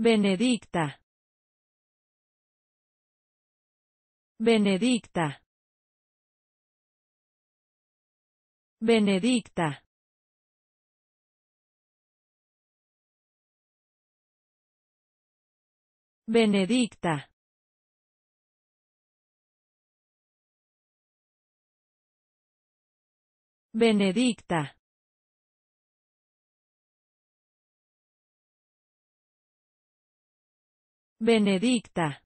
Benedicta. Benedicta. Benedicta. Benedicta. Benedicta. Benedicta.